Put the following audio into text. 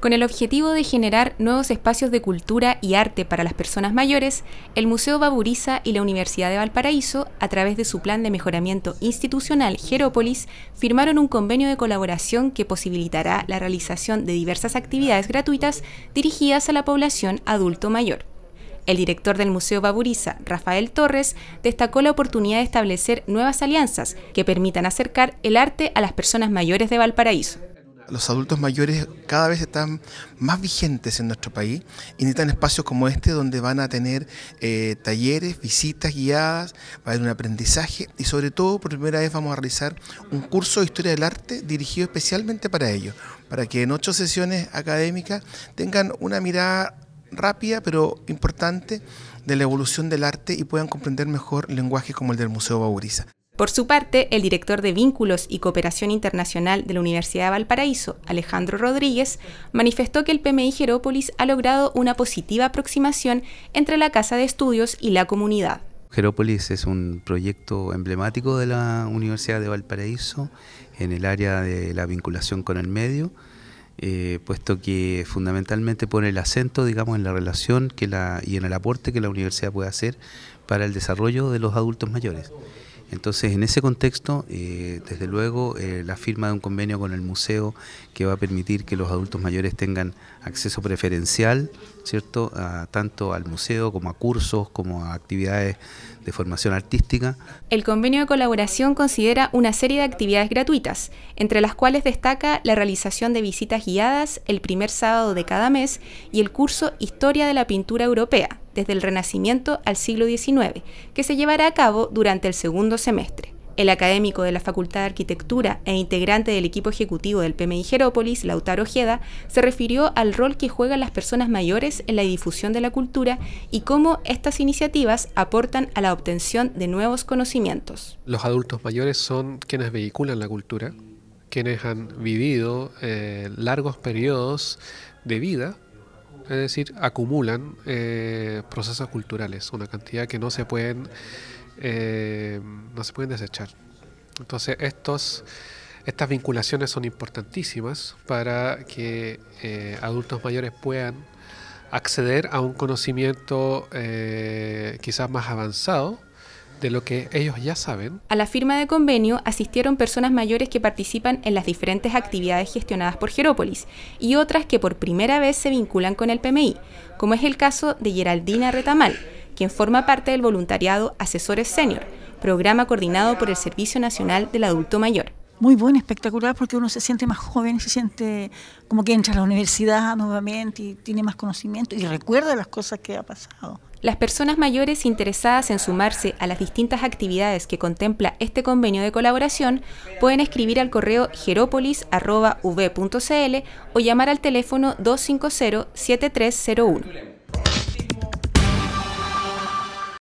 Con el objetivo de generar nuevos espacios de cultura y arte para las personas mayores, el Museo Baburiza y la Universidad de Valparaíso, a través de su plan de mejoramiento institucional Gerópolis, firmaron un convenio de colaboración que posibilitará la realización de diversas actividades gratuitas dirigidas a la población adulto mayor. El director del Museo Baburiza, Rafael Torres, destacó la oportunidad de establecer nuevas alianzas que permitan acercar el arte a las personas mayores de Valparaíso los adultos mayores cada vez están más vigentes en nuestro país y necesitan espacios como este donde van a tener eh, talleres, visitas guiadas, va a haber un aprendizaje y sobre todo por primera vez vamos a realizar un curso de historia del arte dirigido especialmente para ellos, para que en ocho sesiones académicas tengan una mirada rápida pero importante de la evolución del arte y puedan comprender mejor lenguajes como el del Museo Bauriza. Por su parte, el director de Vínculos y Cooperación Internacional de la Universidad de Valparaíso, Alejandro Rodríguez, manifestó que el PMI Jerópolis ha logrado una positiva aproximación entre la Casa de Estudios y la comunidad. Jerópolis es un proyecto emblemático de la Universidad de Valparaíso en el área de la vinculación con el medio, eh, puesto que fundamentalmente pone el acento, digamos, en la relación y en el aporte que la universidad puede hacer para el desarrollo de los adultos mayores. Entonces, en ese contexto, eh, desde luego, eh, la firma de un convenio con el museo que va a permitir que los adultos mayores tengan acceso preferencial, ¿cierto?, tanto al museo como a cursos, como a actividades de formación artística. El convenio de colaboración considera una serie de actividades gratuitas, entre las cuales destaca la realización de visitas guiadas el primer sábado de cada mes y el curso Historia de la Pintura Europea, desde el Renacimiento al siglo XIX, que se llevará a cabo durante el segundo semestre. El académico de la Facultad de Arquitectura e integrante del equipo ejecutivo del PMI Jerópolis, Lautaro Ojeda, se refirió al rol que juegan las personas mayores en la difusión de la cultura y cómo estas iniciativas aportan a la obtención de nuevos conocimientos. Los adultos mayores son quienes vehiculan la cultura, quienes han vivido eh, largos periodos de vida es decir, acumulan eh, procesos culturales, una cantidad que no se pueden, eh, no se pueden desechar. Entonces, estas vinculaciones son importantísimas para que eh, adultos mayores puedan acceder a un conocimiento quizás más avanzado de lo que ellos ya saben. A la firma de convenio asistieron personas mayores que participan en las diferentes actividades gestionadas por Jerópolis y otras que por primera vez se vinculan con el PMI, como es el caso de Geraldina Retamal, quien forma parte del voluntariado Asesores Senior, programa coordinado por el Servicio Nacional del Adulto Mayor muy buena, espectacular, porque uno se siente más joven, se siente como que entra a la universidad nuevamente y tiene más conocimiento y recuerda las cosas que ha pasado. Las personas mayores interesadas en sumarse a las distintas actividades que contempla este convenio de colaboración pueden escribir al correo geropolis.uv.cl o llamar al teléfono 250-7301.